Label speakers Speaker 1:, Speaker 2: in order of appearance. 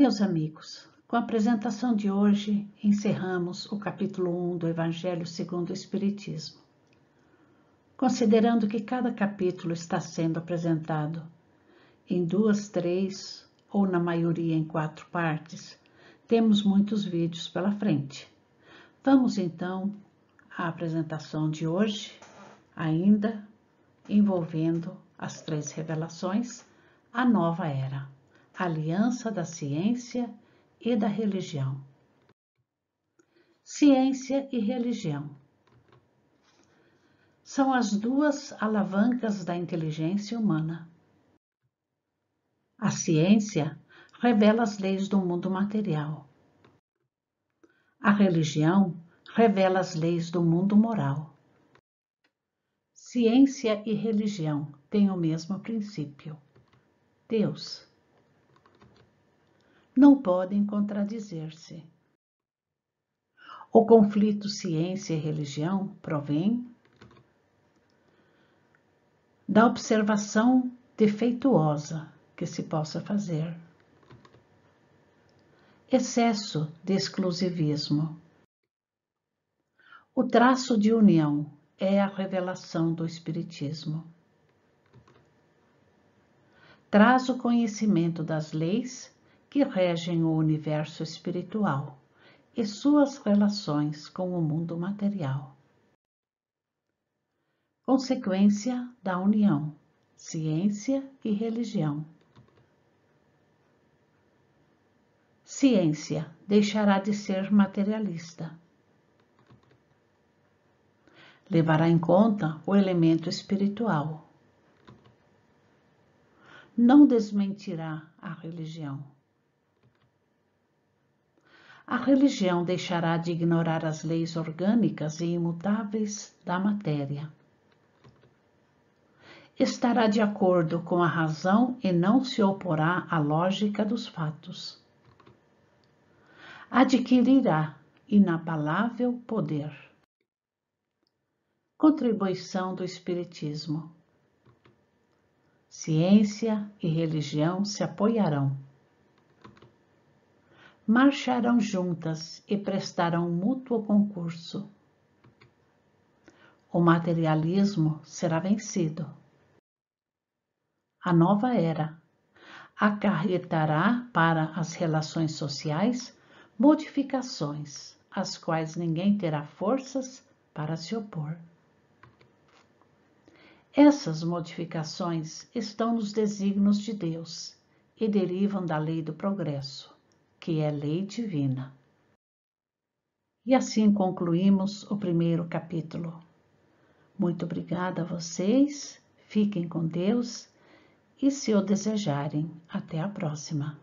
Speaker 1: Meus amigos, com a apresentação de hoje, encerramos o capítulo 1 do Evangelho segundo o Espiritismo. Considerando que cada capítulo está sendo apresentado em duas, três ou na maioria em quatro partes, temos muitos vídeos pela frente. Vamos então à apresentação de hoje, ainda envolvendo as três revelações, a nova era aliança da ciência e da religião. Ciência e religião são as duas alavancas da inteligência humana. A ciência revela as leis do mundo material. A religião revela as leis do mundo moral. Ciência e religião têm o mesmo princípio: Deus não podem contradizer-se. O conflito ciência e religião provém da observação defeituosa que se possa fazer. Excesso de exclusivismo. O traço de união é a revelação do Espiritismo. Traz o conhecimento das leis que regem o universo espiritual e suas relações com o mundo material. Consequência da união: ciência e religião. Ciência deixará de ser materialista. Levará em conta o elemento espiritual. Não desmentirá a religião a religião deixará de ignorar as leis orgânicas e imutáveis da matéria. Estará de acordo com a razão e não se oporá à lógica dos fatos. Adquirirá inabalável poder. Contribuição do Espiritismo. Ciência e religião se apoiarão marcharam juntas e prestaram mútuo concurso. O materialismo será vencido. A nova era acarretará para as relações sociais modificações às quais ninguém terá forças para se opor. Essas modificações estão nos desígnios de Deus e derivam da lei do progresso que é lei divina. E assim concluímos o primeiro capítulo. Muito obrigada a vocês, fiquem com Deus e, se o desejarem, até a próxima.